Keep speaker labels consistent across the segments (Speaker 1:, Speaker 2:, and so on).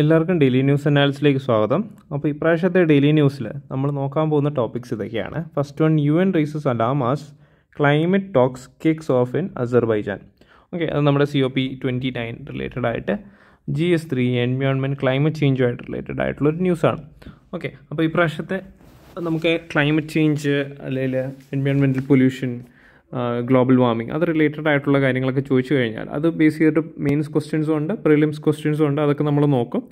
Speaker 1: എല്ലാവർക്കും daily news അനാലിസിലേക്ക് സ്വാഗതം അപ്പോൾ ഇപ്രാവശ്യത്തെ ഡെയിലി ന്യൂസിൽ നമ്മൾ നോക്കാൻ പോകുന്ന ടോപ്പിക്സ് ഇതൊക്കെയാണ് first one U N raises alarm as climate talks kicks off in Azerbaijan okay അത് നമ്മുടെ C O P twenty nine related ആയിട്ട് G S three environment climate ചേഞ്ചുമായിട്ട് റിലേറ്റഡ് ആയിട്ടുള്ളൊരു ന്യൂസാണ് ഓക്കെ അപ്പോൾ ഇപ്രാവശ്യത്തെ നമുക്ക് ക്ലൈമറ്റ് ചേഞ്ച് അല്ലെങ്കിൽ എൻവയോൺമെൻറ്റൽ പൊല്യൂഷൻ ഗ്ലോബൽ വാർമിംഗ് അത് റിലേറ്റഡ് ആയിട്ടുള്ള കാര്യങ്ങളൊക്കെ ചോദിച്ചു കഴിഞ്ഞാൽ അത് ബേസ് ചെയ്തിട്ട് മെയിൻസ് ക്വസ്റ്റ്യൻസും ഉണ്ട് പ്രിലിംസ് ക്വസ്റ്റ്യൻസും ഉണ്ട് അതൊക്കെ നമ്മൾ നോക്കും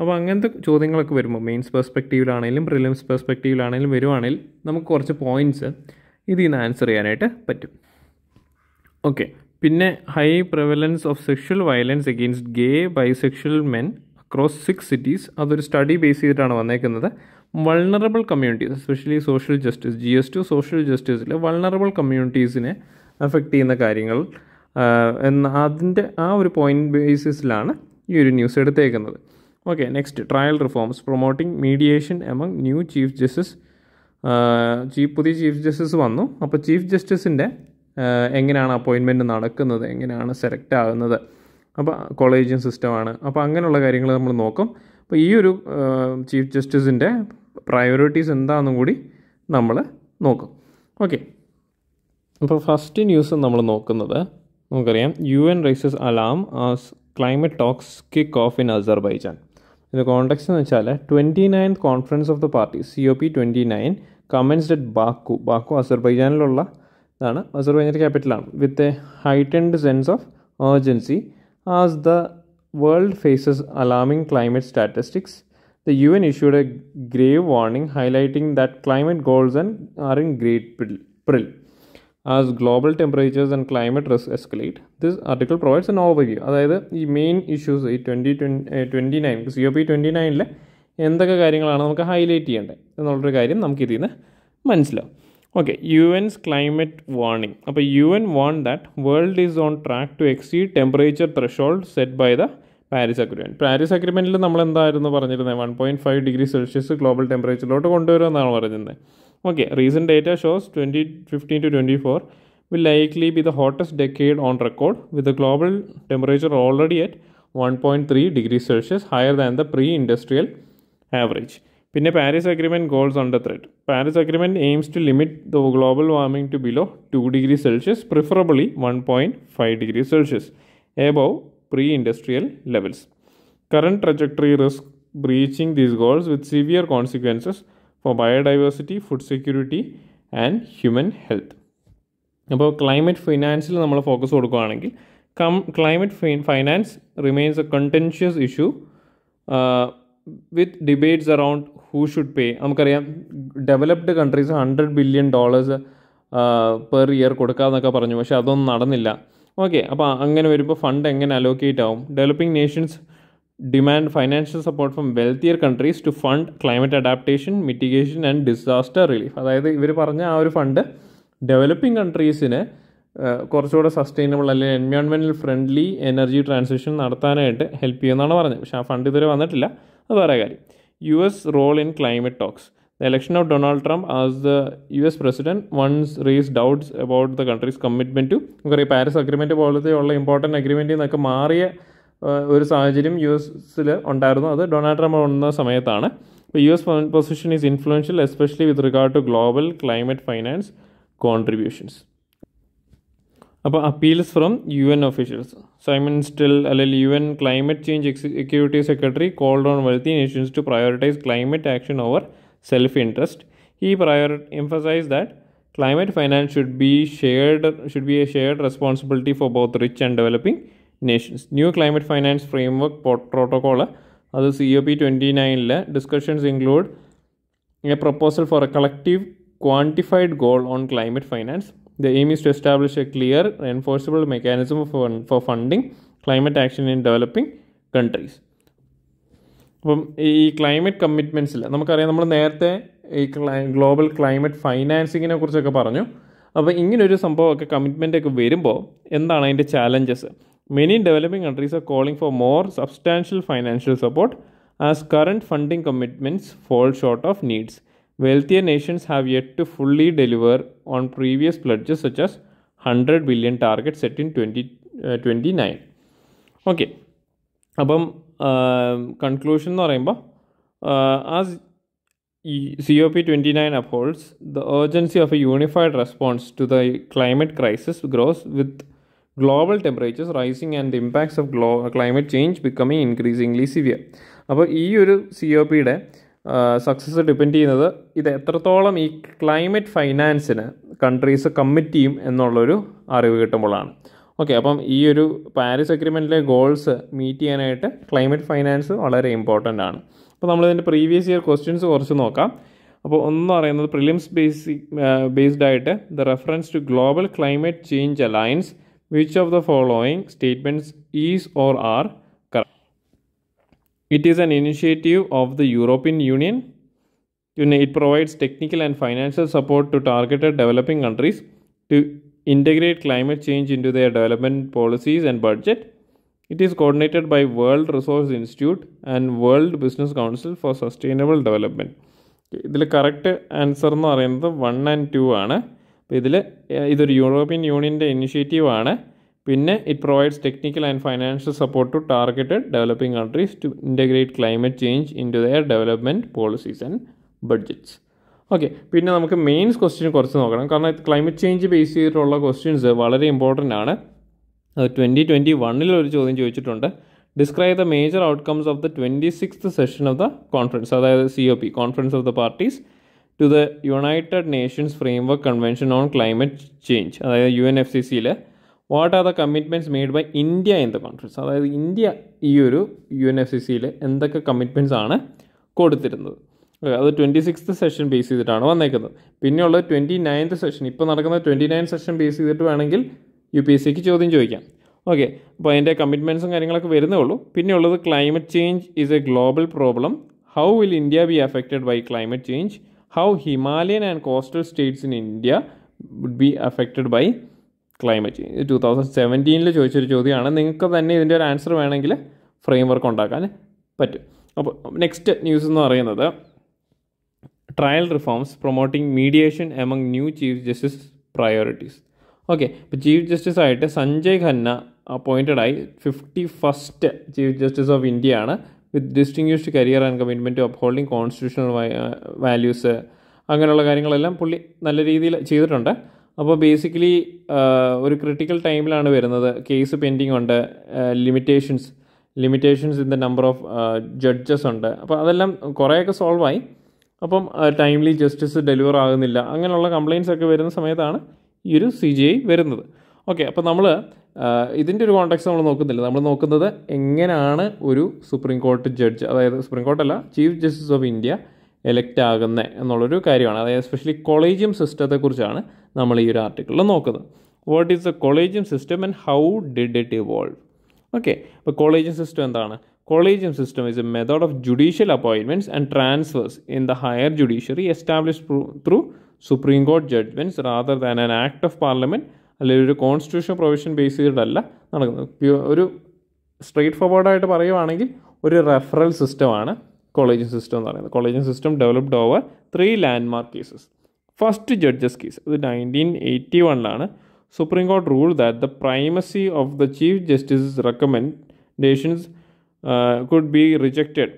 Speaker 1: അപ്പോൾ അങ്ങനത്തെ ചോദ്യങ്ങളൊക്കെ വരുമ്പോൾ മെയിൻസ് പെർസ്പെക്റ്റീവിലാണെങ്കിലും പ്രിലിംസ് പെർസ്പെക്റ്റീവിലാണെങ്കിലും വരുവാണെങ്കിൽ നമുക്ക് കുറച്ച് പോയിൻറ്റ്സ് ഇതിൽ നിന്ന് ആൻസർ ചെയ്യാനായിട്ട് പറ്റും ഓക്കെ പിന്നെ high prevalence of sexual violence against gay bisexual men across six cities അതൊരു സ്റ്റഡി ബേസ് ചെയ്തിട്ടാണ് വന്നേക്കുന്നത് vulnerable communities especially social justice G S two social ജസ്റ്റിസിലെ വൾണറബിൾ കമ്മ്യൂണിറ്റീസിനെ അഫക്റ്റ് ചെയ്യുന്ന കാര്യങ്ങൾ എന്ന അതിൻ്റെ ആ ഒരു പോയിന്റ് ബേസിസിലാണ് ഈ ഒരു ന്യൂസ് എടുത്തേക്കുന്നത് okay next trial reforms promoting mediation among new chief justice chief പുതിയ ചീഫ് ജസ്റ്റിസ് വന്നു അപ്പോൾ ചീഫ് ജസ്റ്റിസിൻ്റെ എങ്ങനെയാണ് അപ്പോയിൻമെൻറ്റ് നടക്കുന്നത് എങ്ങനെയാണ് സെലക്ട് ആകുന്നത് അപ്പോൾ കോളേജിയം സിസ്റ്റമാണ് അപ്പോൾ അങ്ങനെയുള്ള കാര്യങ്ങൾ നമ്മൾ നോക്കും അപ്പോൾ ഈ ഒരു ചീഫ് ജസ്റ്റിസിൻ്റെ പ്രയോറിറ്റീസ് എന്താണെന്നും കൂടി നമ്മൾ നോക്കും ഓക്കെ അപ്പോൾ ഫസ്റ്റ് ന്യൂസ് നമ്മൾ നോക്കുന്നത് നമുക്കറിയാം U N rises alarm as climate talks kick off in Azerbaijan ഇത് കോണ്ടെക്സ്റ്റ് എന്ന് വെച്ചാൽ twenty nine conference of the party C O P twenty nine commenced at Baku Baku അസർബൈജാനിലുള്ള ഇതാണ് അസർബൈജാൻ്റെ ക്യാപിറ്റലാണ് with a heightened sense of urgency as the world faces alarming climate statistics The UN issued a grave warning highlighting that climate goals and are in great peril as global temperatures and climate risks escalate. This article provides an overview. അതായത് ഈ main issues ഈ twenty twenty nine C O P twenty നയനിൽ എന്തൊക്കെ കാര്യങ്ങളാണ് നമുക്ക് highlight ചെയ്യേണ്ടത് എന്നുള്ളൊരു കാര്യം നമുക്ക് ഇതിൽ നിന്ന് മനസ്സിലാവും okay U N's climate warning അപ്പോൾ U N warn that world is on track to exceed temperature threshold set by the Paris agreement Paris അഗ്രിമെൻറ്റിൽ നമ്മൾ എന്തായിരുന്നു പറഞ്ഞിരുന്നത് one point five degree Celsius global ടെമ്പറേച്ചറിലോട്ട് കൊണ്ടുവരുമെന്നാണ് പറയുന്നത് okay recent data shows twenty fifteen to twenty four will likely be the hottest decade on record with the global temperature already at one point three degree Celsius higher than the pre industrial average പിന്നെ Paris agreement goals under thread Paris agreement aims to limit the global warming to below two degree Celsius preferably one point five degree Celsius above pre industrial levels Current trajectory risk breaching these goals with severe consequences for biodiversity food security and human health അപ്പോൾ climate ഫിനാൻസിൽ നമ്മൾ focus കൊടുക്കുകയാണെങ്കിൽ കം climate finance remains a contentious issue with debates around who should pay നമുക്കറിയാം developed countries hundred billion dollars per year കൊടുക്കുക എന്നൊക്കെ പറഞ്ഞു പക്ഷേ അതൊന്നും നടന്നില്ല ഓക്കെ അപ്പോൾ അങ്ങനെ വരുമ്പോൾ ഫണ്ട് എങ്ങനെ അലോക്കേറ്റ് ആവും developing nations demand financial support from wealthier countries to fund climate adaptation mitigation and disaster relief അതായത് ഇവർ പറഞ്ഞ ആ ഒരു ഫണ്ട് ഡെവലപ്പിംഗ് കൺട്രീസിന് കുറച്ചുകൂടെ സസ്റ്റൈനബിൾ അല്ലെങ്കിൽ എൻവയോൺമെൻറ്റൽ ഫ്രണ്ട്ലി എനർജി ട്രാൻസിഷൻ നടത്താനായിട്ട് ഹെൽപ്പ് ചെയ്യുമെന്നാണ് പറഞ്ഞത് പക്ഷേ ആ ഫണ്ട് ഇതുവരെ വന്നിട്ടില്ല അത് വേറെ കാര്യം U S role in climate talks The election of Donald Trump as the US president once raised doubts about the country's commitment to നമുക്കറിയാം പാരീസ് അഗ്രിമെൻ്റ് പോലത്തെയുള്ള ഇമ്പോർട്ടൻറ്റ് അഗ്രിമെൻ്റ് എന്നൊക്കെ മാറിയ ഒരു സാഹചര്യം യു എസിൽ ഉണ്ടായിരുന്നു അത് ഡൊണാൾഡ് ട്രംപ് വന്ന സമയത്താണ് ഇപ്പോൾ U S position is influential especially with regard to global climate finance contributions അപ്പോൾ appeals from U N officials Simon Stiell അല്ലെങ്കിൽ U N climate change executive secretary called on wealthy nations to prioritise climate action over self interest he prior emphasized that climate finance should be shared should be a shared responsibility for both rich and developing nations new climate finance framework protocol അത് C O P twenty P twenty നയനിലെ discussions include a proposal for a collective quantified goal on climate finance the aim is to establish a clear enforceable mechanism for funding climate action in developing അപ്പം ഈ climate കമ്മിറ്റ്മെൻസിൽ നമുക്കറിയാം നമ്മൾ നേരത്തെ ഈ ക്ലൈ global climate ഫൈനാൻസിങ്ങിനെ കുറിച്ചൊക്കെ പറഞ്ഞു അപ്പോൾ ഇങ്ങനൊരു സംഭവമൊക്കെ കമ്മിറ്റ്മെൻറ്റൊക്കെ വരുമ്പോൾ എന്താണ് അതിൻ്റെ challenges many developing countries are calling for more substantial financial support as current funding commitments fall short of needs wealthier nations have yet to fully deliver on previous pledges such as hundred billion target set in twenty twenty nine okay അപ്പം conclusion എന്ന് പറയുമ്പോൾ ആ C O P twenty nine appeals the urgency of a unified response to the climate crisis grows with global temperatures rising and the impacts of ഗ്ലോ climate change becoming increasingly severe അപ്പോൾ ഈ ഒരു C O പിയുടെ success depend ചെയ്യുന്നത് ഇത് എത്രത്തോളം ഈ climate ഫൈനാൻസിന് countries commit ചെയ്യും എന്നുള്ളൊരു അറിവ് കിട്ടുമ്പോഴാണ് ഓക്കെ അപ്പം ഈ ഒരു പാരീസ് അഗ്രിമെൻറ്റിലെ ഗോൾസ് മീറ്റ് ചെയ്യാനായിട്ട് ക്ലൈമറ്റ് ഫൈനാൻസ് വളരെ ഇമ്പോർട്ടൻ്റ് ആണ് അപ്പോൾ നമ്മളിതിൻ്റെ പ്രീവിയസ് ഇയർ ക്വസ്റ്റ്യൻസ് കുറച്ച് നോക്കാം അപ്പോൾ ഒന്ന് പറയുന്നത് പ്രിലിംസ് ബേസി ബേസ്ഡ് ആയിട്ട് the reference to global climate change alliance which of the following statements is or are it is an initiative of the European Union പിന്നെ it provides technical and financial support to targeted developing countries to integrate climate change into their development policies and budget. It is coordinated by World Resource Institute and World Business Council for Sustainable Development. ഇതിൽ correct answer എന്ന് പറയുന്നത് one and to ആണ് അപ്പോൾ ഇതിൽ ഇതൊരു European യൂണിയൻ്റെ initiative ആണ് പിന്നെ it provides technical and financial support to targeted developing countries to integrate climate change into their development policies and budgets okay പിന്നെ നമുക്ക് മെയിൻസ് ക്വസ്റ്റ്യൻ കുറച്ച് നോക്കണം കാരണം ക്ലൈമറ്റ് ചേഞ്ച് ബേസ് ചെയ്തിട്ടുള്ള ക്വസ്റ്റ്യൻസ് വളരെ ഇമ്പോർട്ടൻ്റ് ആണ് ട്വൻറ്റി ട്വൻറ്റി വണ്ണിൽ ഒരു ചോദ്യം ചോദിച്ചിട്ടുണ്ട് describe the major outcomes of the twenty sixth session of the conference അതായത് C O P conference of the parties to the United Nations framework convention on climate change അതായത് U N F C സിയിൽ what are the commitments made by India in the conference അതായത് India ഈ ഒരു U N F C സിയിൽ എന്തൊക്കെ commitments ആണ് കൊടുത്തിരുന്നത് അത് ട്വൻറ്റി സിക്സ്ത് സെഷൻ ബേസ് ചെയ്തിട്ടാണ് വന്നേക്കുന്നത് പിന്നെയുള്ള ട്വൻറ്റി നയൻത് സെഷൻ ഇപ്പോൾ നടക്കുന്ന ട്വൻറ്റി നയൻ സെഷൻ ബേസ് ചെയ്തിട്ട് വേണമെങ്കിൽ യു പി എസ് സിക്ക് ചോദ്യം ചോദിക്കാം ഓക്കെ അപ്പോൾ അതിൻ്റെ കമ്മിറ്റ്മെൻറ്റ്സും കാര്യങ്ങളൊക്കെ വരുന്നേ ഉള്ളൂ പിന്നെയുള്ളത് climate change is a global problem how will India be affected by climate change how Himalayan and coastal states in India would be affected by climate change two thousand സെവൻറ്റീനിൽ ചോദിച്ചൊരു ചോദ്യമാണ് നിങ്ങൾക്ക് തന്നെ ഇതിൻ്റെ ഒരു ആൻസർ വേണമെങ്കിൽ ഫ്രെയിം വർക്ക് ഉണ്ടാക്കാൻ പറ്റും അപ്പോൾ നെക്സ്റ്റ് ന്യൂസ് എന്ന് പറയുന്നത് trial reforms promoting mediation among new chief justice priorities okay ഇപ്പോൾ ചീഫ് ജസ്റ്റിസ് ആയിട്ട് സഞ്ജയ് ഖന്ന അപ്പോയിൻറ്റഡ് ആയി fifty first chief justice of India ആണ് with distinguished career and commitment of holding constitutional values അങ്ങനെയുള്ള കാര്യങ്ങളെല്ലാം പുള്ളി നല്ല രീതിയിൽ ചെയ്തിട്ടുണ്ട് അപ്പോൾ ബേസിക്കലി ഒരു ക്രിട്ടിക്കൽ ടൈമിലാണ് വരുന്നത് കേസ് പെൻഡിങ് ഉണ്ട് limitations limitations in the number of judges ഉണ്ട് അപ്പോൾ അതെല്ലാം കുറേയൊക്കെ സോൾവായി അപ്പം ടൈംലി ജസ്റ്റിസ് ഡെലിവർ ആകുന്നില്ല അങ്ങനെയുള്ള കംപ്ലയിൻസ് ഒക്കെ വരുന്ന സമയത്താണ് ഈ ഒരു സി ജി ഐ വരുന്നത് ഓക്കെ അപ്പോൾ നമ്മൾ ഇതിൻ്റെ ഒരു കോൺടാക്സ് നമ്മൾ നോക്കുന്നില്ല നമ്മൾ നോക്കുന്നത് എങ്ങനെയാണ് ഒരു സുപ്രീം കോർട്ട് ജഡ്ജ് അതായത് സുപ്രീം കോർട്ടല്ല chief justice of India elect ആകുന്നത് എന്നുള്ളൊരു കാര്യമാണ് അതായത് എസ്പെഷ്യലി കൊളേജിയം സിസ്റ്റത്തെക്കുറിച്ചാണ് നമ്മൾ ഈ ഒരു ആർട്ടിക്കിളിൽ നോക്കുന്നത് what is the collegium system and how did it evolve okay അപ്പോൾ കോളേജിയം സിസ്റ്റം എന്താണ് collegium system is a method of judicial appointments and transfers in the higher judiciary establish through supreme court judgments rather than an act of parliament അല്ലെങ്കിൽ ഒരു constitution provision base ചെയ്തിട്ടല്ല നടക്കുന്നത് ഒരു straight ഫോർവേഡായിട്ട് പറയുവാണെങ്കിൽ ഒരു referral സിസ്റ്റമാണ് college system എന്ന് പറയുന്നത് college system developed over three landmark cases first judges case അത് നയൻറ്റീൻ എയ്റ്റി വണ്ണിലാണ് supreme court rule that the primacy of the chief justice recommendations Uh, could be rejected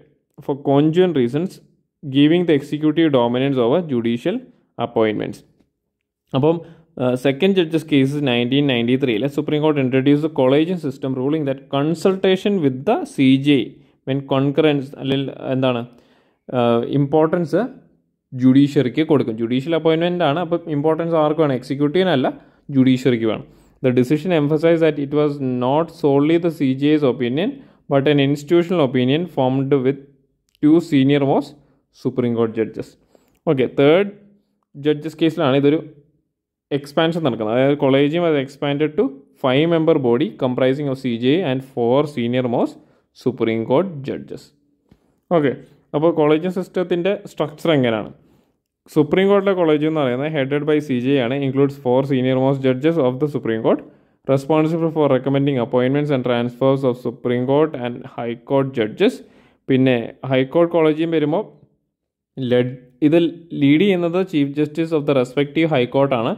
Speaker 1: for congruent reasons, giving the executive dominance over judicial appointments. അപ്പം second judges case nineteen ninety ത്രീയിൽ supreme court introduce the college system ruling that consultation with the C J when concurrence അല്ലെങ്കിൽ uh, എന്താണ് importance uh, ജുഡീഷ്യറിക്ക് കൊടുക്കും judicial അപ്പോയിൻമെൻ്റ് ആണ് അപ്പം importance ആർക്ക് വേണം എക്സിക്യൂട്ടീവിനല്ല ജുഡീഷ്യറിക്ക് വേണം the decision emphasise that it was not solely the C J S opinion but an institutional opinion formed with two senior most supreme കോടതി ജഡ്ജസ് ഓക്കെ തേർഡ് ജഡ്ജസ് കേസിലാണ് ഇതൊരു എക്സ്പാൻഷൻ നടക്കുന്നത് അതായത് കൊളേജിയം അത് expanded to five member body comprising of C J and four senior most supreme court judges okay അപ്പോൾ collegium സിസ്റ്റത്തിൻ്റെ structure എങ്ങനെയാണ് supreme കോർട്ടിലെ കൊളേജിയം എന്ന് പറയുന്നത് ഹെഡഡ് ബൈ സി ജെ ആണ് includes four senior most judges of the supreme court responsible for recommending appointments and transfers of supreme court and high court judges പിന്നെ high court collegium വരുമ്പോൾ led ഇതിൽ lead ചെയ്യുന്നത് chief justice of the respective ഹൈക്കോർട്ടാണ്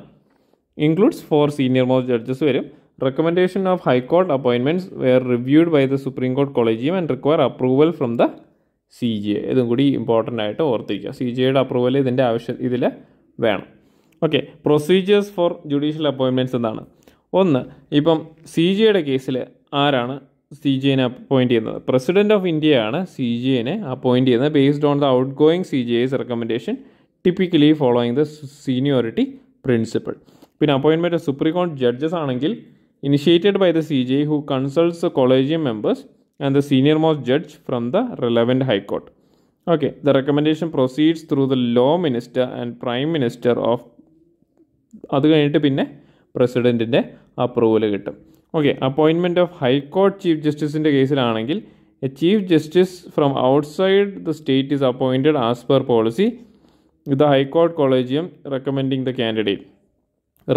Speaker 1: includes four senior most judges വരും recommendation of high court appointments were reviewed by the supreme court collegium and require approval from the C J A ഇതും കൂടി important ആയിട്ട് ഓർത്തിരിക്കുക C G എയുടെ approval ഇതിൻ്റെ ആവശ്യം ഇതിൽ വേണം okay procedures for judicial appointments എന്താണ് ഒന്ന് ഇപ്പം സി ജിയുടെ കേസിൽ ആരാണ് സി ജിയെ അപ്പോയിൻറ്റ് ചെയ്യുന്നത് പ്രസിഡൻറ്റ് ഓഫ് ഇന്ത്യയാണ് സി ജിയെ അപ്പോയിൻറ്റ് ചെയ്യുന്നത് based on the outgoing C J S recommendation typically following the seniority principle പിന്നെ അപ്പോയിൻമെൻറ്റ് സുപ്രീം കോടതി ജഡ്ജസ് ആണെങ്കിൽ initiated by the C J who consults the members and the senior most judge from the relevant high court okay the recommendation proceeds through the law minister and prime minister of അത് കഴിഞ്ഞിട്ട് പിന്നെ പ്രസിഡൻറ്റിൻ്റെ approval കിട്ടും okay appointment of high court chief ജസ്റ്റിസിൻ്റെ കേസിലാണെങ്കിൽ a chief justice from outside the state is appointed as per policy the high court collegium recommending the candidate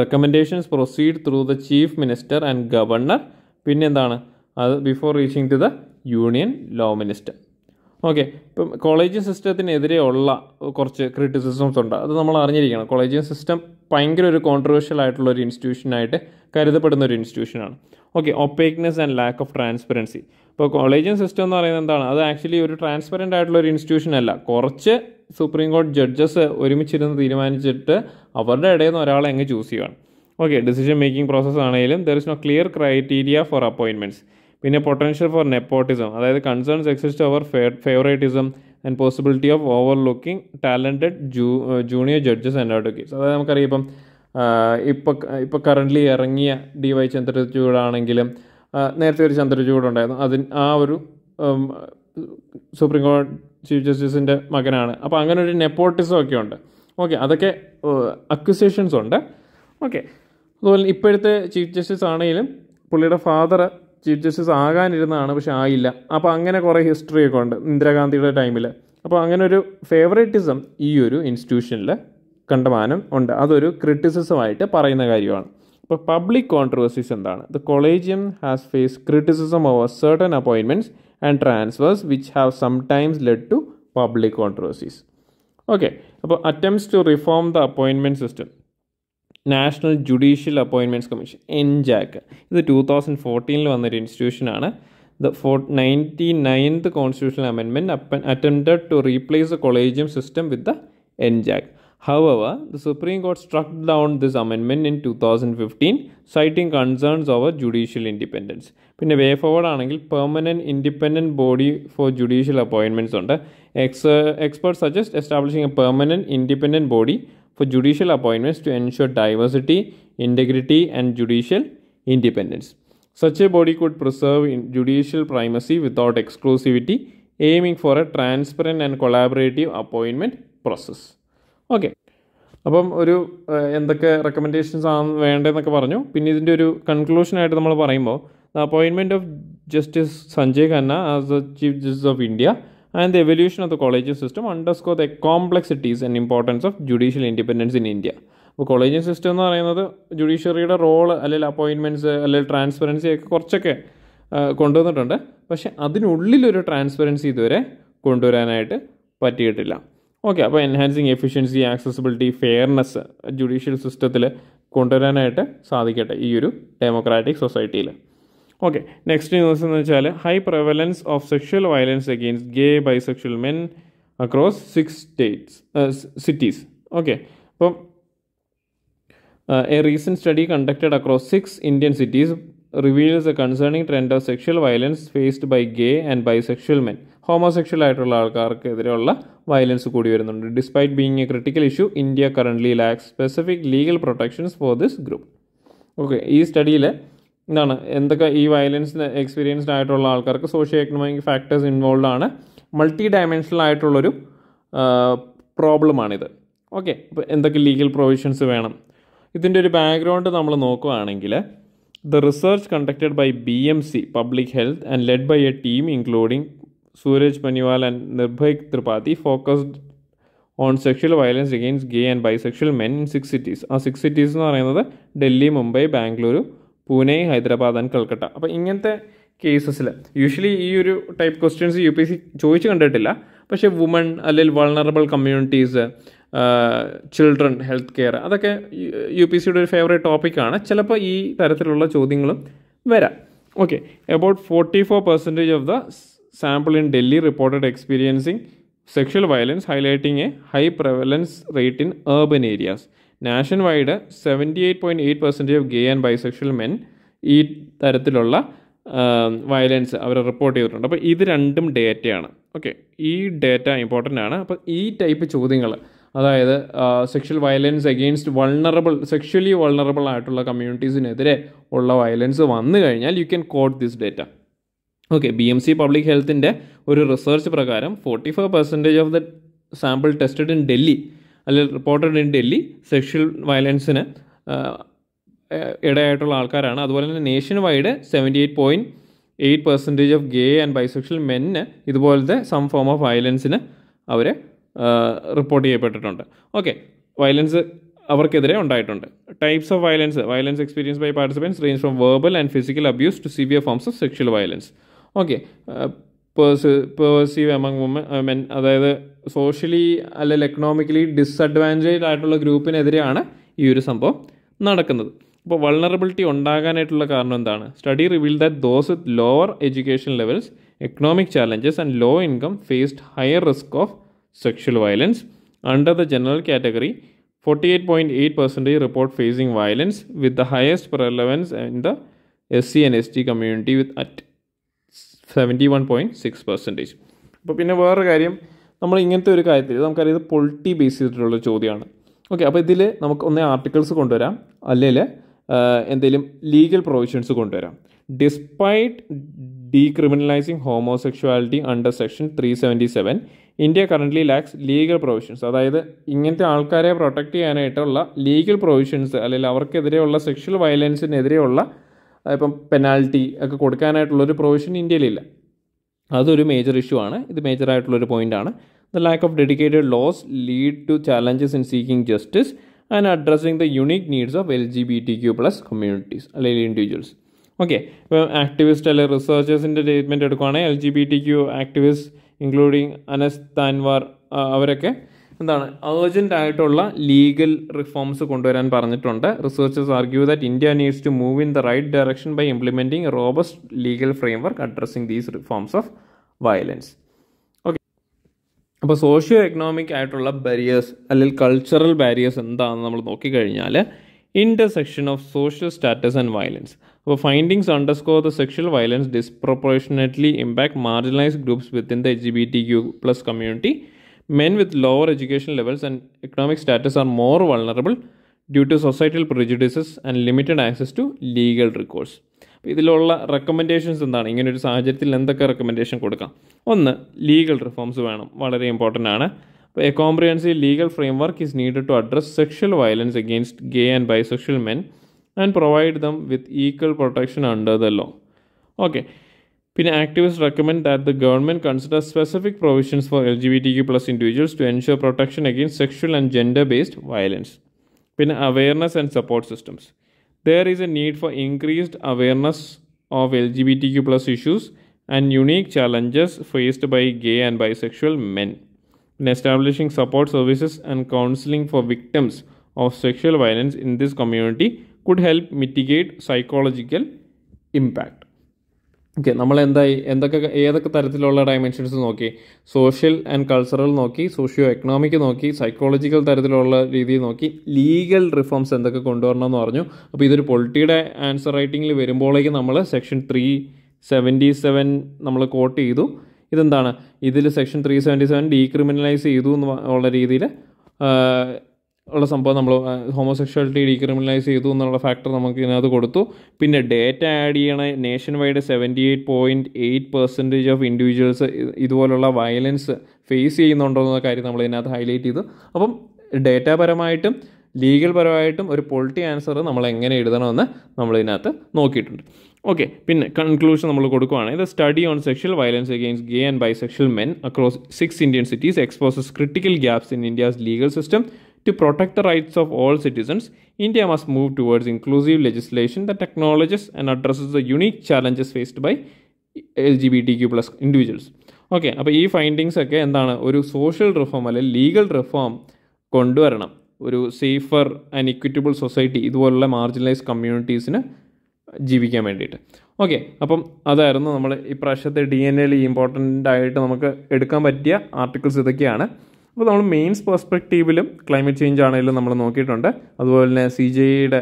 Speaker 1: recommendations proceed through the chief minister and governor പിന്നെന്താണ് അത് before reaching to the union law minister okay ഇപ്പം college സിസ്റ്റത്തിനെതിരെയുള്ള കുറച്ച് criticisms ഉണ്ട് അത് നമ്മൾ അറിഞ്ഞിരിക്കണം college system ഭയങ്കര ഒരു കോൺട്രവേഴ്ഷ്യൽ ആയിട്ടുള്ള ഒരു ഇൻസ്റ്റിറ്റ്യൂഷനായിട്ട് കരുതപ്പെടുന്ന ഒരു ഇൻസ്റ്റിറ്റ്യൂഷനാണ് okay opaqueness and lack of transparency ഇപ്പോൾ കോളേജ് സിസ്റ്റം എന്ന് പറയുന്നത് എന്താണ് അത് ആക്ച്വലി ഒരു ട്രാൻസ്പെറൻ്റ് ആയിട്ടുള്ള ഒരു ഇൻസ്റ്റിറ്റ്യൂഷൻ അല്ല കുറച്ച് സുപ്രീം കോടതി ജഡ്ജസ് ഒരുമിച്ചിരുന്ന് തീരുമാനിച്ചിട്ട് അവരുടെ ഇടയിൽ നിന്ന് ഒരാളെ അങ്ങ് ചൂസ് ചെയ്യുകയാണ് ഓക്കെ ഡിസിഷൻ മേക്കിംഗ് പ്രോസസ്സ് ആണെങ്കിലും there is no clear criteria for appointments പിന്നെ പൊട്ടൻഷ്യൽ ഫോർ നെപ്പോട്ടിസം അതായത് concerns exist over favouritism and possibility of overlooking talented ജൂ ജൂനിയർ ജഡ്ജസ് ആൻഡ് അഡ്വക്കേറ്റ്സ് അതായത് നമുക്കറിയാം ഇപ്പം ഇപ്പം ഇപ്പോൾ കറൻ്റ്ലി ഇറങ്ങിയ ഡി വൈ ചന്ദ്രചൂടാണെങ്കിലും നേരത്തെ ഒരു ചന്ദ്രചൂഡുണ്ടായിരുന്നു അതിന് ആ ഒരു സുപ്രീം കോടതി ചീഫ് ജസ്റ്റിസിൻ്റെ മകനാണ് അപ്പോൾ അങ്ങനെ ഒരു നെപ്പോട്ടിസം ഒക്കെ ഉണ്ട് ഓക്കെ അതൊക്കെ അക്വിസേഷൻസ് ഉണ്ട് ഓക്കെ അതുപോലെ ഇപ്പോഴത്തെ ചീഫ് ജസ്റ്റിസ് ആണെങ്കിലും പുള്ളിയുടെ ഫാദർ ചീഫ് ജസ്റ്റിസ് ആകാനിരുന്നതാണ് പക്ഷെ ആയില്ല അപ്പോൾ അങ്ങനെ കുറേ ഹിസ്റ്ററിയൊക്കെ ഉണ്ട് ഇന്ദിരാഗാന്ധിയുടെ ടൈമിൽ അപ്പോൾ അങ്ങനെ ഒരു ഫേവറേറ്റിസം ഈ ഒരു ഇൻസ്റ്റിറ്റ്യൂഷനിൽ കണ്ടമാനം ഉണ്ട് അതൊരു ക്രിറ്റിസിസമായിട്ട് പറയുന്ന കാര്യമാണ് ഇപ്പോൾ പബ്ലിക് കോൺട്രവേഴ്സീസ് എന്താണ് the collegium has face criticism over certain appointments and transfers which have sometimes led to public controversies okay അപ്പോൾ attempts to reform the appointment system national judicial appointments commission NJAC ഇത് two thousand ഫോർട്ടീനിൽ വന്നൊരു ഇൻസ്റ്റിറ്റ്യൂഷനാണ് the four ninety ninth constitutional amendment അപ്പൻ attempted to replace the collegium system with the NJAC supreme court Supreme down this amendment in two thousand 2015, citing concerns over judicial independence പിന്നെ way forward ആണെങ്കിൽ permanent independent body for judicial appointments ഉണ്ട് ex expert suggest establishing a permanent independent body for judicial appointments to ensure diversity, integrity, and judicial independence. Such a body could preserve in judicial primacy without exclusivity, aiming for a transparent and collaborative appointment process. Okay അപ്പം ഒരു എന്തൊക്കെ recommendations ആണ് വേണ്ടതെന്നൊക്കെ പറഞ്ഞു പിന്നെ ഇതിൻ്റെ ഒരു കൺക്ലൂഷനായിട്ട് നമ്മൾ പറയുമ്പോൾ the appointment of justice Sanjay Khanna as the chief justice of India and the evolution of the collegial system underscore the complexities and importance of judicial independence in India അപ്പോൾ കൊളേജിയൽ സിസ്റ്റം എന്ന് പറയുന്നത് ജുഡീഷ്യറിയുടെ റോള് അല്ലെങ്കിൽ അപ്പോയിൻമെൻറ്റ്സ് അല്ലെങ്കിൽ transparency ഒക്കെ കുറച്ചൊക്കെ കൊണ്ടുവന്നിട്ടുണ്ട് പക്ഷേ അതിനുള്ളിലൊരു ട്രാൻസ്പെറൻസി ഇതുവരെ കൊണ്ടുവരാനായിട്ട് പറ്റിയിട്ടില്ല ഓക്കെ അപ്പോൾ enhancing efficiency accessibility fairness judicial സിസ്റ്റത്തിൽ കൊണ്ടുവരാനായിട്ട് സാധിക്കട്ടെ ഈ ഒരു ഡെമോക്രാറ്റിക് സൊസൈറ്റിയിൽ ഓക്കെ നെക്സ്റ്റ് ന്യൂസ് എന്ന് വെച്ചാൽ high prevalence of sexual violence against gay sexual men across six states cities okay അപ്പം a recent study conducted across six Indian cities reveals a concerning trend of sexual violence faced by gay and sexual men homosexual ആയിട്ടുള്ള ആൾക്കാർക്കെതിരെയുള്ള violence കൂടി വരുന്നുണ്ട് despite being a critical issue India currently lacks specific legal protections for this group okay ഈ സ്റ്റഡിയിൽ എന്താണ് എന്തൊക്കെ ഈ violence experienced ആയിട്ടുള്ള ആൾക്കാർക്ക് സോഷ്യോ എക്കണോമിക് ഫാക്ടേഴ്സ് ഇൻവോൾവ് ആണ് മൾട്ടി ഡയമെൻഷണൽ ആയിട്ടുള്ളൊരു പ്രോബ്ലമാണിത് ഓക്കെ അപ്പോൾ എന്തൊക്കെ ലീഗൽ പ്രൊവിഷൻസ് വേണം ഇതിൻ്റെ ഒരു ബാക്ക്ഗ്രൗണ്ട് നമ്മൾ നോക്കുകയാണെങ്കിൽ the research conducted by B M C public health and led by a team including Suraj Paniwal and Nirbhay Tripathi focused on sexual violence against gay and sexual men in six cities ആ six cities എന്ന് പറയുന്നത് Delhi Mumbai Bengaluru Pune Hyderabad and Calcutta അപ്പോൾ ഇങ്ങനത്തെ കേസസിൽ usually ഈ ഒരു type questions U P C ചോദിച്ചു കണ്ടിട്ടില്ല പക്ഷേ വുമൺ അല്ലെങ്കിൽ vulnerable communities children health care അതൊക്കെ യു പി സിയുടെ ഒരു ഫേവറേറ്റ് ടോപ്പിക്കാണ് ചിലപ്പോൾ ഈ തരത്തിലുള്ള ചോദ്യങ്ങളും വരാം okay about forty four percentage of the sample in Delhi reported experiencing sexual violence highlighting a high prevalence rate in urban areas nationwide seventy eight point eight percentage of gay and bisexual men ഈ തരത്തിലുള്ള violence അവർ report ചെയ്തിട്ടുണ്ട് അപ്പോൾ ഇത് രണ്ടും ഡേറ്റയാണ് okay ഈ data important ആണ് അപ്പോൾ ഈ ടൈപ്പ് ചോദ്യങ്ങൾ അതായത് sexual violence against vulnerable sexually vulnerable ആയിട്ടുള്ള കമ്മ്യൂണിറ്റീസിനെതിരെ ഉള്ള വയലൻസ് വന്നു കഴിഞ്ഞാൽ you can quote this data okay B M C public ഹെൽത്തിൻ്റെ ഒരു റിസർച്ച് പ്രകാരം forty five percentage of the sample tested in Delhi അല്ലെങ്കിൽ റിപ്പോർട്ടഡ് ഇൻ ഡൽഹി സെക്ഷൽ വയലൻസിന് ഇടയായിട്ടുള്ള ആൾക്കാരാണ് അതുപോലെ തന്നെ nationwide seventy eight point eight percentage of gay and bisexual മെന്നിന് ഇതുപോലത്തെ സം ഫോം ഓഫ് വയലൻസിന് അവർ റിപ്പോർട്ട് ചെയ്യപ്പെട്ടിട്ടുണ്ട് ഓക്കെ വയലൻസ് അവർക്കെതിരെ ഉണ്ടായിട്ടുണ്ട് types of violence violence experience by participants range from verbal and physical abuse to severe forms of sexual violence okay perceive among women I mean അതായത് socially അല്ലെങ്കിൽ economically disadvantage ആയിട്ടുള്ള ഗ്രൂപ്പിനെതിരെയാണ് ഈ ഒരു സംഭവം നടക്കുന്നത് അപ്പോൾ വൾണറബിലിറ്റി ഉണ്ടാകാനായിട്ടുള്ള കാരണം എന്താണ് study reveal that those with lower education levels economic challenges and low income faced higher risk of sexual violence under the general category forty eight point eight percentage report facing violence with the highest prevalence in the S C and S T community with at seventy one point six percentage അപ്പോൾ പിന്നെ വേറൊരു കാര്യം നമ്മൾ ഇങ്ങനത്തെ ഒരു കാര്യത്തിൽ നമുക്കറിയാം ഇത് പൊളിറ്റി ബേസ് ചെയ്തിട്ടുള്ള ചോദ്യമാണ് ഓക്കെ അപ്പോൾ ഇതിൽ നമുക്ക് ഒന്നേ ആർട്ടിക്കിൾസ് കൊണ്ടുവരാം അല്ലെങ്കിൽ എന്തെങ്കിലും ലീഗൽ പ്രൊവിഷൻസ് കൊണ്ടുവരാം despite decriminalising homosexuality under section three seventy seven India currently lacks legal provisions അതായത് ഇങ്ങനത്തെ ആൾക്കാരെ പ്രൊട്ടക്റ്റ് ചെയ്യാനായിട്ടുള്ള ലീഗൽ പ്രൊവിഷൻസ് അല്ലെങ്കിൽ അവർക്കെതിരെയുള്ള സെക്ഷൽ വയലൻസിനെതിരെയുള്ള ഇപ്പം പെനാൽറ്റി ഒക്കെ കൊടുക്കാനായിട്ടുള്ളൊരു പ്രൊവിഷൻ ഇന്ത്യയിലില്ല അതൊരു മേജർ ഇഷ്യൂ ആണ് ഇത് മേജർ ആയിട്ടുള്ളൊരു ആണ് the lack of dedicated laws lead to challenges in seeking justice and addressing the unique needs of L G B T Q plus communities അല്ലെങ്കിൽ individuals okay ഇപ്പം activist അല്ലെങ്കിൽ റിസർച്ചേഴ്സിൻ്റെ statement എടുക്കുകയാണെങ്കിൽ L G B T Q activist including Anas Tanwar അവരൊക്കെ എന്താണ് urgent ആയിട്ടുള്ള legal reforms കൊണ്ടുവരാൻ പറഞ്ഞിട്ടുണ്ട് researchers argue that India needs to move in the right direction by implementing robust legal framework addressing these reforms of violence okay അപ്പോൾ socio economic ആയിട്ടുള്ള barriers അല്ലെങ്കിൽ cultural barriers എന്താണെന്ന് നമ്മൾ നോക്കിക്കഴിഞ്ഞാൽ intersection of social status and violence അപ്പോൾ findings underscore the sexual violence disproportionately impact marginalised groups within the H B T Q plus community men with lower education levels and economic status are more vulnerable due to societal prejudices and limited access to legal recourse ഇതിലുള്ള recommendations എന്താണ് ഇങ്ങനെ ഒരു സാഹചര്യത്തിൽ എന്തൊക്കെ recommendation കൊടുക്കാം ഒന്ന് legal reforms വേണം വളരെ ഇമ്പോർട്ടൻ്റ് ആണ് അപ്പോൾ a comprehensive legal framework is need to address sexual violence against gay and bisexual men and provide them with equal protection under the law okay പിന്നെ activist recommend that the government consider specific provisions for L G B T Q plus individuals to ensure protection against sexual and gender based violence പിന്നെ awareness and support systems there is a need for increased awareness of L G B T Q plus issues and unique challenges faced by gay and bisexual men പിന്നെ establishing support services and counselling for victims of sexual violence in this community could help mitigate psychological impact okay നമ്മൾ എന്തായി എന്തൊക്കെ ഏതൊക്കെ തരത്തിലുള്ള dimensions നോക്കി social and cultural നോക്കി socio economic നോക്കി psychological തരത്തിലുള്ള രീതി നോക്കി ലീഗൽ റിഫോംസ് എന്തൊക്കെ കൊണ്ടുവരണം എന്ന് പറഞ്ഞു അപ്പോൾ ഇതൊരു പൊളിറ്റിയുടെ ആൻസർ റൈറ്റിംഗിൽ വരുമ്പോഴേക്ക് നമ്മൾ സെക്ഷൻ ത്രീ സെവൻറ്റി സെവൻ നമ്മൾ കോട്ട് ചെയ്തു ഇതെന്താണ് ഇതിൽ section three seventy seven decriminalise ചെയ്തു ഉള്ള രീതിയിൽ ഉള്ള സംഭവം നമ്മൾ ഹോമോസെക്ഷാലിറ്റി ഡീക്രിമിനലൈസ് ചെയ്തു എന്നുള്ള ഫാക്ടർ നമുക്ക് ഇതിനകത്ത് കൊടുത്തു പിന്നെ ഡേറ്റ ആഡ് ചെയ്യണ nationwide seventy eight point eight percentage of individuals ഇതുപോലുള്ള വയലൻസ് ഫേസ് ചെയ്യുന്നുണ്ടോ എന്ന കാര്യം നമ്മൾ ഇതിനകത്ത് ഹൈലൈറ്റ് ചെയ്തു അപ്പം ഡേറ്റാപരമായിട്ടും ലീഗൽ പരമായിട്ടും ഒരു പൊളിറ്റി ആൻസർ നമ്മൾ എങ്ങനെ എഴുതണമെന്ന് നമ്മൾ ഇതിനകത്ത് നോക്കിയിട്ടുണ്ട് ഓക്കെ പിന്നെ കൺക്ലൂഷൻ നമ്മൾ കൊടുക്കുകയാണെങ്കിൽ the study on sexual violence against gay and sexual men across six Indian cities exposes critical gaps in India's legal system to protect the rights of all citizens India must move towards inclusive legislation the acknowledges and addresses the unique challenges faced by L G B T Q plus individuals okay അപ്പോൾ ഈ findings ഒക്കെ എന്താണ് ഒരു social reform അല്ലെങ്കിൽ legal reform കൊണ്ടുവരണം ഒരു safer and equitable society ഇതുപോലുള്ള marginalise കമ്മ്യൂണിറ്റീസിന് ജീവിക്കാൻ വേണ്ടിയിട്ട് ഓക്കെ അപ്പം അതായിരുന്നു നമ്മൾ ഇപ്രാവശ്യത്തെ ഡി എൻ എയിൽ ഇമ്പോർട്ടൻ്റ് ആയിട്ട് നമുക്ക് എടുക്കാൻ പറ്റിയ ആർട്ടിക്കിൾസ് ഇതൊക്കെയാണ് അപ്പോൾ നമ്മൾ മെയിൻസ് പെർസ്പെക്റ്റീവിലും ക്ലൈമറ്റ് ചേഞ്ച് ആണെങ്കിലും നമ്മൾ നോക്കിയിട്ടുണ്ട് അതുപോലെ തന്നെ സി ജെ ഇയുടെ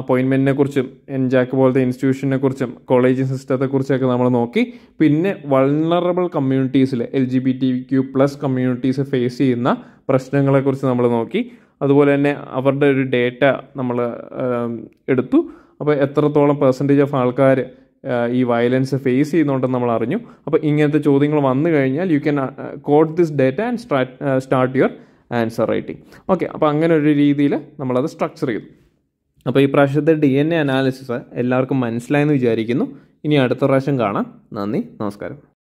Speaker 1: അപ്പോയിൻമെൻറ്റിനെ കുറിച്ചും എൻജാക്ക് പോലത്തെ ഇൻസ്റ്റിറ്റ്യൂഷനെ കുറിച്ചും സിസ്റ്റത്തെ സിസ്റ്റത്തെക്കുറിച്ചൊക്കെ നമ്മൾ നോക്കി പിന്നെ വൾണറബിൾ കമ്മ്യൂണിറ്റീസിൽ L G B T Q plus communities face ചെയ്യുന്ന പ്രശ്നങ്ങളെക്കുറിച്ച് നമ്മൾ നോക്കി അതുപോലെ തന്നെ അവരുടെ ഒരു ഡേറ്റ നമ്മൾ എടുത്തു അപ്പോൾ എത്രത്തോളം പെർസെൻറ്റേജ് ഓഫ് ആൾക്കാർ ഈ വയലൻസ് ഫേസ് ചെയ്യുന്നുണ്ടെന്ന് നമ്മൾ അറിഞ്ഞു അപ്പോൾ ഇങ്ങനത്തെ ചോദ്യങ്ങൾ വന്നു കഴിഞ്ഞാൽ you can quote this data and start your answer writing okay അപ്പോൾ അങ്ങനെ ഒരു രീതിയിൽ നമ്മളത് സ്ട്രക്ചർ ചെയ്തു അപ്പോൾ ഈ പ്രാവശ്യത്തെ ഡി എൻ എ അനാലിസിസ് എല്ലാവർക്കും മനസ്സിലായെന്ന് വിചാരിക്കുന്നു ഇനി അടുത്ത പ്രാവശ്യം കാണാം നന്ദി നമസ്കാരം